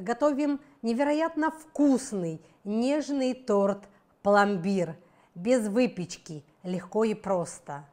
готовим невероятно вкусный, нежный торт пломбир без выпечки, легко и просто.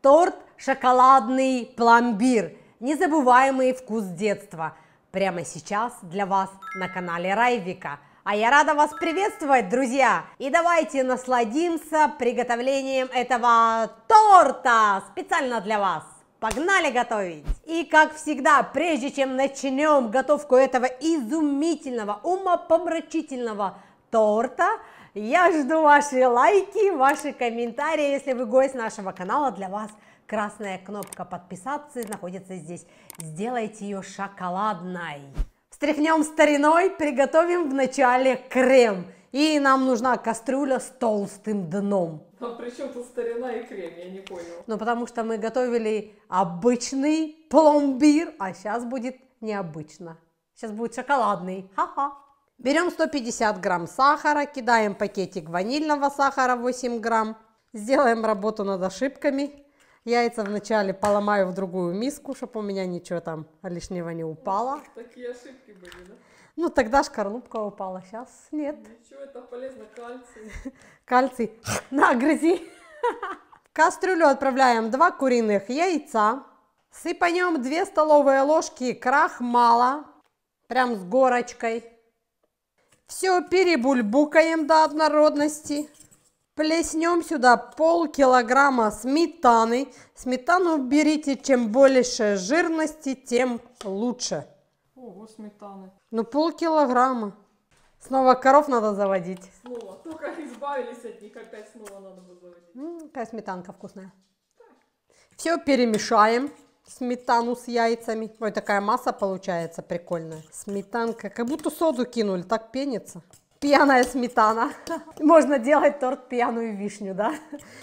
Торт шоколадный пломбир, незабываемый вкус детства. Прямо сейчас для вас на канале Райвика. А я рада вас приветствовать, друзья! И давайте насладимся приготовлением этого торта специально для вас. Погнали готовить! И как всегда, прежде чем начнем готовку этого изумительного, умопомрачительного торта, я жду ваши лайки, ваши комментарии. Если вы гость нашего канала, для вас красная кнопка подписаться находится здесь. Сделайте ее шоколадной. Встряхнем стариной, приготовим вначале крем. И нам нужна кастрюля с толстым дном. Но при чем тут старина и крем, я не понял. Ну, потому что мы готовили обычный пломбир, а сейчас будет необычно. Сейчас будет шоколадный. Ха-ха. Берем 150 грамм сахара, кидаем пакетик ванильного сахара 8 грамм. Сделаем работу над ошибками. Яйца вначале поломаю в другую миску, чтобы у меня ничего там лишнего не упало. Такие ошибки были, да? Ну, тогда шкарлупка упала, сейчас нет. Ну, ничего, это полезно, кальций. Кальций, на, грызи. В кастрюлю отправляем два куриных яйца. Сыпанем 2 столовые ложки крахмала, прям с горочкой. Все перебульбукаем до однородности. Плеснем сюда полкилограмма сметаны. Сметану берите, чем больше жирности, тем лучше. Ого, сметаны. Ну, полкилограмма. Снова коров надо заводить. Снова. Только избавились от них, опять снова надо бы заводить. М какая сметанка вкусная. Все перемешаем. Сметану с яйцами. Ой, такая масса получается прикольная. Сметанка, как будто соду кинули, так пенится. Пьяная сметана. Можно делать торт пьяную вишню, да?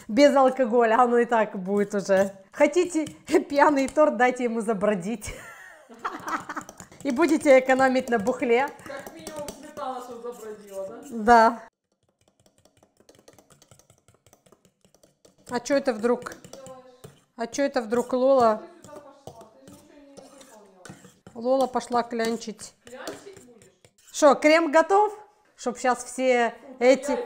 Без алкоголя, оно и так будет уже. Хотите пьяный торт, дайте ему забродить. и будете экономить на бухле. Как минимум сметана что забродила, да? Да. А что это вдруг? А что это вдруг Лола? Лола пошла клянчить. Что, крем готов? Чтоб сейчас все эти...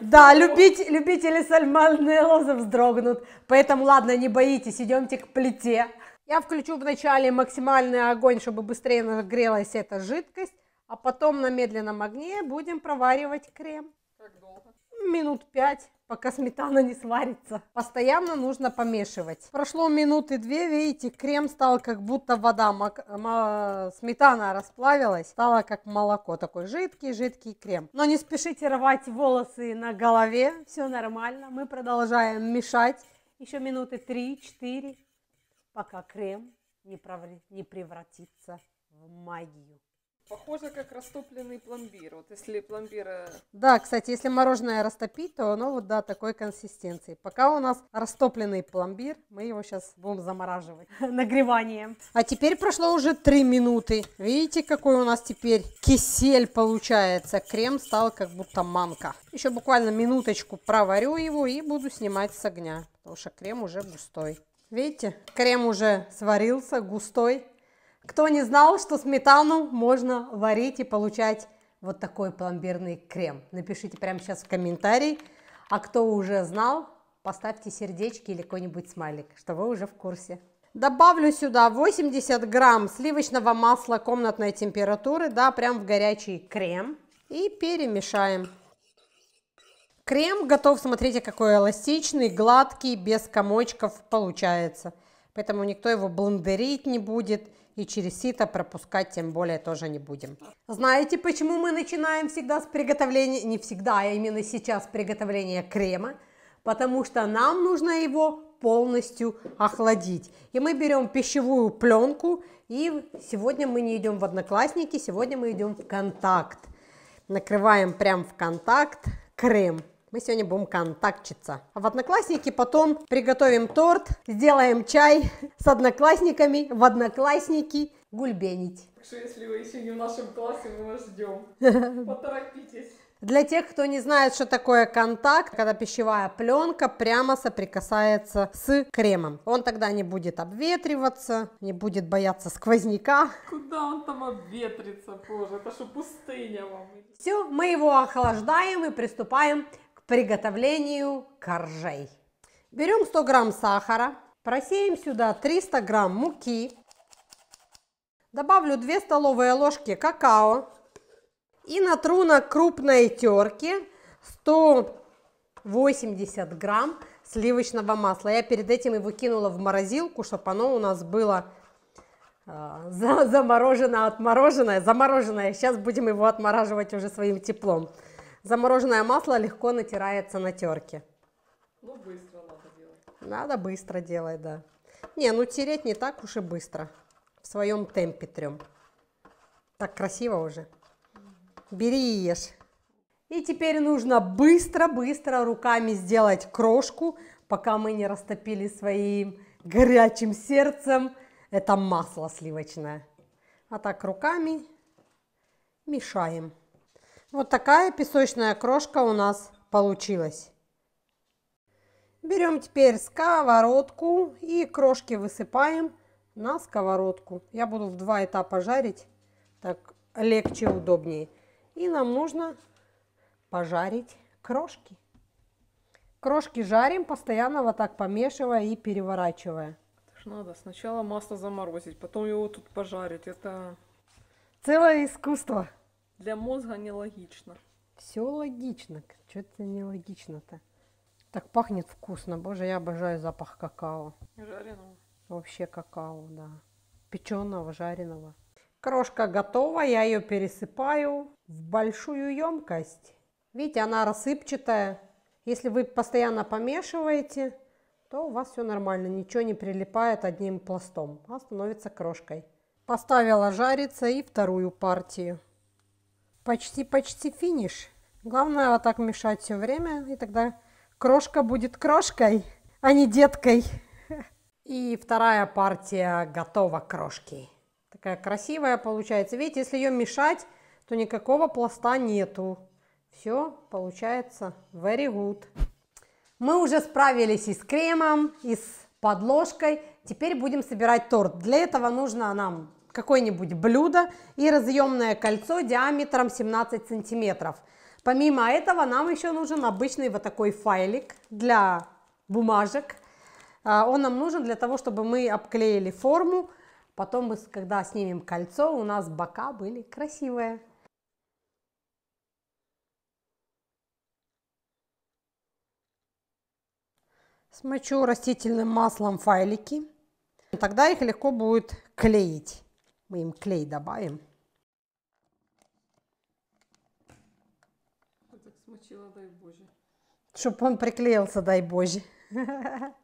Да, любить, любители сальмонеллоза вздрогнут. Поэтому, ладно, не боитесь, идемте к плите. Я включу вначале максимальный огонь, чтобы быстрее нагрелась эта жидкость, а потом на медленном огне будем проваривать крем. Как долго? Минут пять, пока сметана не сварится. Постоянно нужно помешивать. Прошло минуты две, видите, крем стал как будто вода, сметана расплавилась, стала как молоко, такой жидкий-жидкий крем. Но не спешите рвать волосы на голове, все нормально. Мы продолжаем мешать еще минуты три-четыре пока крем не, превратится в магию. Похоже, как растопленный пломбир. Вот если пломбир... Да, кстати, если мороженое растопить, то оно вот, да, такой консистенции. Пока у нас растопленный пломбир, мы его сейчас будем замораживать нагреванием. А теперь прошло уже 3 минуты. Видите, какой у нас теперь кисель получается. Крем стал как будто манка. Еще буквально минуточку проварю его и буду снимать с огня, потому что крем уже густой. Видите, крем уже сварился, густой. Кто не знал, что сметану можно варить и получать вот такой пломбирный крем? Напишите прямо сейчас в комментарии. А кто уже знал, поставьте сердечки или какой-нибудь смайлик, что вы уже в курсе. Добавлю сюда 80 грамм сливочного масла комнатной температуры, да, прям в горячий крем. И перемешаем. Крем готов, смотрите, какой эластичный, гладкий, без комочков получается. Поэтому никто его блендерить не будет и через сито пропускать тем более тоже не будем. Знаете, почему мы начинаем всегда с приготовления, не всегда, а именно сейчас приготовления крема? Потому что нам нужно его полностью охладить. И мы берем пищевую пленку, и сегодня мы не идем в одноклассники, сегодня мы идем в контакт. Накрываем прям в контакт крем. Мы сегодня будем контактчиться. А в Одноклассники потом приготовим торт, сделаем чай с одноклассниками в Одноклассники гульбенить. Так что если вы еще не в нашем классе, мы вас ждем. Поторопитесь. Для тех, кто не знает, что такое контакт, когда пищевая пленка прямо соприкасается с кремом. Он тогда не будет обветриваться, не будет бояться сквозняка. Куда он там обветрится, боже, это что пустыня вам. Все, мы его охлаждаем и приступаем приготовлению коржей. Берем 100 грамм сахара, просеем сюда 300 грамм муки, добавлю 2 столовые ложки какао и натру на крупной терке 180 грамм сливочного масла. Я перед этим его кинула в морозилку, чтобы оно у нас было а, замороженное, отмороженное, замороженное. Сейчас будем его отмораживать уже своим теплом. Замороженное масло легко натирается на терке. Ну, быстро надо делать. Надо быстро делать, да. Не, ну тереть не так уж и быстро. В своем темпе трем. Так красиво уже. Бери и ешь. И теперь нужно быстро-быстро руками сделать крошку, пока мы не растопили своим горячим сердцем это масло сливочное. А так руками мешаем. Вот такая песочная крошка у нас получилась. Берем теперь сковородку и крошки высыпаем на сковородку. Я буду в два этапа жарить, так легче, удобнее. И нам нужно пожарить крошки. Крошки жарим, постоянно вот так помешивая и переворачивая. надо сначала масло заморозить, потом его тут пожарить. Это целое искусство для мозга нелогично. Все логично. Что это нелогично-то? Так пахнет вкусно. Боже, я обожаю запах какао. Жареного. Вообще какао, да. Печеного, жареного. Крошка готова, я ее пересыпаю в большую емкость. Видите, она рассыпчатая. Если вы постоянно помешиваете, то у вас все нормально, ничего не прилипает одним пластом, а становится крошкой. Поставила жариться и вторую партию. Почти-почти финиш. Главное вот так мешать все время, и тогда крошка будет крошкой, а не деткой. И вторая партия готова крошки. Такая красивая получается. Видите, если ее мешать, то никакого пласта нету. Все получается very good. Мы уже справились и с кремом, и с подложкой. Теперь будем собирать торт. Для этого нужно нам какое-нибудь блюдо и разъемное кольцо диаметром 17 сантиметров. Помимо этого нам еще нужен обычный вот такой файлик для бумажек. А, он нам нужен для того, чтобы мы обклеили форму. Потом, мы, когда снимем кольцо, у нас бока были красивые. Смочу растительным маслом файлики. Тогда их легко будет клеить. Мы им клей добавим. Я так смочила, дай Боже. Чтоб он приклеился, дай Боже.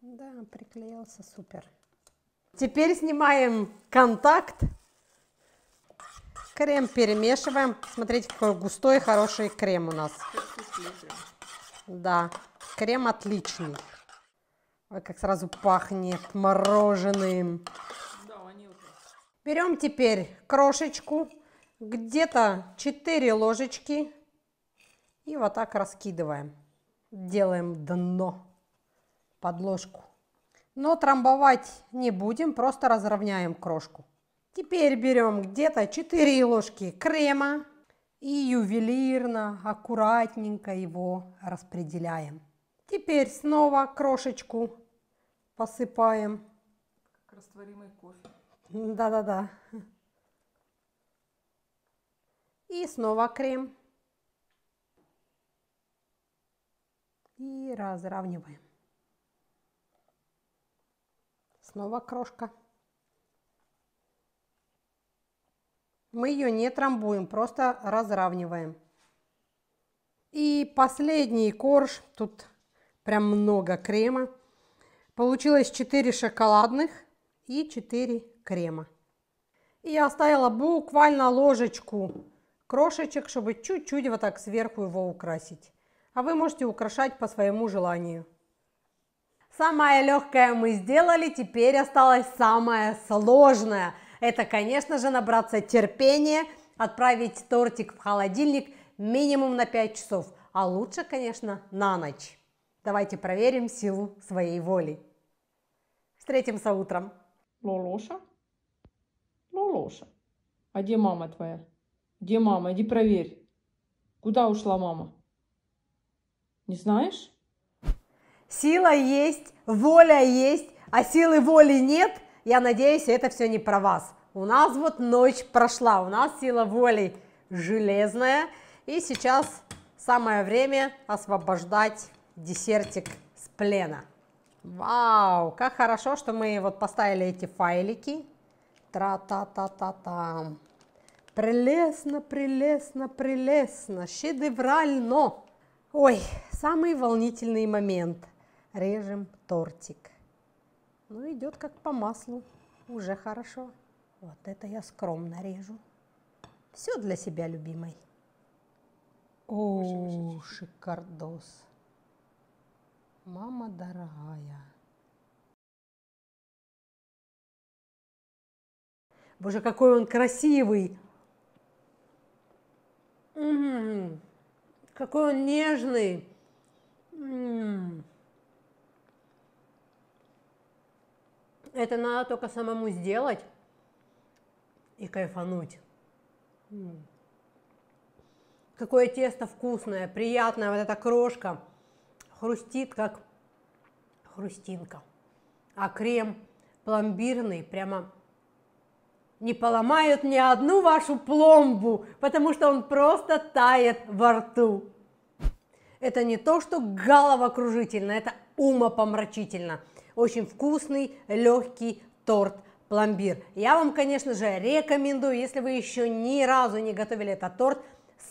Да, приклеился, супер. Теперь снимаем контакт. Крем перемешиваем. Смотрите, какой густой, хороший крем у нас. Да, крем отличный. Ой, как сразу пахнет мороженым. Да, ванилка. Берем теперь крошечку, где-то 4 ложечки. И вот так раскидываем. Делаем дно, подложку. Но трамбовать не будем, просто разровняем крошку. Теперь берем где-то 4 ложки крема и ювелирно, аккуратненько его распределяем. Теперь снова крошечку посыпаем. Как растворимый кофе. Да-да-да. И снова крем. И разравниваем. Снова крошка. Мы ее не трамбуем, просто разравниваем. И последний корж тут прям много крема. Получилось 4 шоколадных и 4 крема. И я оставила буквально ложечку крошечек, чтобы чуть-чуть вот так сверху его украсить. А вы можете украшать по своему желанию. Самое легкое мы сделали, теперь осталось самое сложное. Это, конечно же, набраться терпения, отправить тортик в холодильник минимум на 5 часов, а лучше, конечно, на ночь. Давайте проверим силу своей воли. Встретимся утром. Лолоша? Лолоша, а где мама твоя? Где мама? Иди проверь. Куда ушла мама? Не знаешь? Сила есть, воля есть, а силы воли нет. Я надеюсь, это все не про вас. У нас вот ночь прошла, у нас сила воли железная. И сейчас самое время освобождать десертик с плена. Вау, как хорошо, что мы вот поставили эти файлики. тра та та та та Прелестно, прелестно, прелестно, шедеврально. Ой, самый волнительный момент. Режем тортик. Ну, идет как по маслу. Уже хорошо. Вот это я скромно режу. Все для себя, любимой. О, шикардос мама дорогая. Боже, какой он красивый! М-м-м. Какой он нежный! М-м-м. Это надо только самому сделать и кайфануть. М-м. Какое тесто вкусное, приятное, вот эта крошка – хрустит, как хрустинка. А крем пломбирный прямо не поломают ни одну вашу пломбу, потому что он просто тает во рту. Это не то, что головокружительно, это умопомрачительно. Очень вкусный, легкий торт пломбир. Я вам, конечно же, рекомендую, если вы еще ни разу не готовили этот торт,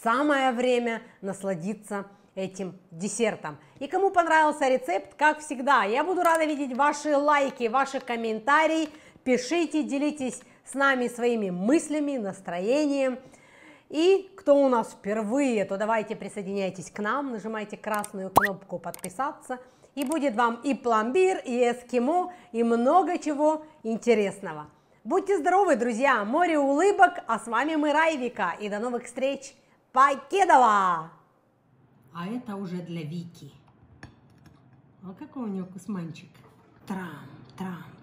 самое время насладиться этим десертом. И кому понравился рецепт, как всегда, я буду рада видеть ваши лайки, ваши комментарии. Пишите, делитесь с нами своими мыслями, настроением. И кто у нас впервые, то давайте присоединяйтесь к нам, нажимайте красную кнопку подписаться, и будет вам и пломбир, и эскимо, и много чего интересного. Будьте здоровы, друзья, море улыбок, а с вами мы Райвика, и до новых встреч, покедова! А это уже для Вики. А какой у нее кусманчик? Трам, трам.